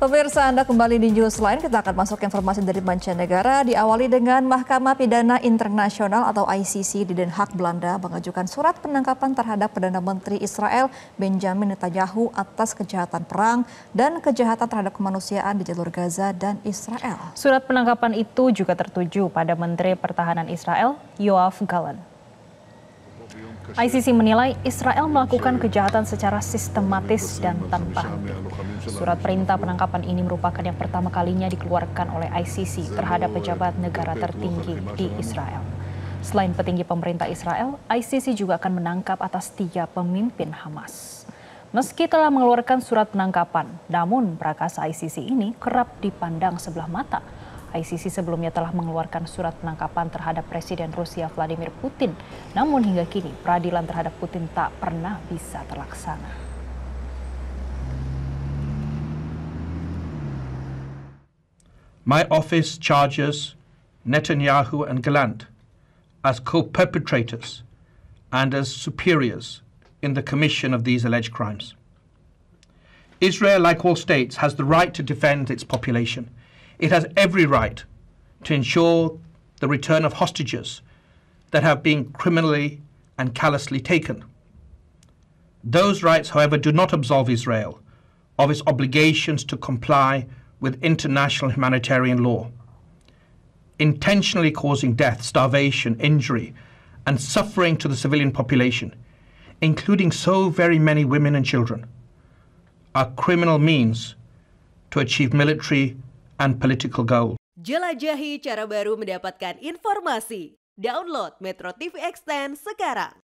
Pemirsa Anda kembali di Newsline, kita akan masuk informasi dari mancanegara. Diawali dengan Mahkamah Pidana Internasional atau ICC di Den Haag, Belanda mengajukan surat penangkapan terhadap Perdana Menteri Israel Benjamin Netanyahu atas kejahatan perang dan kejahatan terhadap kemanusiaan di jalur Gaza dan Israel. Surat penangkapan itu juga tertuju pada Menteri Pertahanan Israel, Yoav Gallant. ICC menilai Israel melakukan kejahatan secara sistematis dan tanpa henti. Surat perintah penangkapan ini merupakan yang pertama kalinya dikeluarkan oleh ICC terhadap pejabat negara tertinggi di Israel. Selain petinggi pemerintah Israel, ICC juga akan menangkap atas tiga pemimpin Hamas. Meski telah mengeluarkan surat penangkapan, namun prakasa ICC ini kerap dipandang sebelah mata ICC sebelumnya telah mengeluarkan surat penangkapan terhadap Presiden Rusia Vladimir Putin. Namun hingga kini peradilan terhadap Putin tak pernah bisa terlaksana. My office charges Netanyahu and Gallant as co-perpetrators and as superiors in the commission of these alleged crimes. Israel, like all states, has the right to defend its population – It has every right to ensure the return of hostages that have been criminally and callously taken. Those rights, however, do not absolve Israel of its obligations to comply with international humanitarian law. Intentionally causing death, starvation, injury, and suffering to the civilian population, including so very many women and children, are criminal means to achieve military and political goal. Jelajahi cara baru mendapatkan informasi. Download Metro TV Extend sekarang.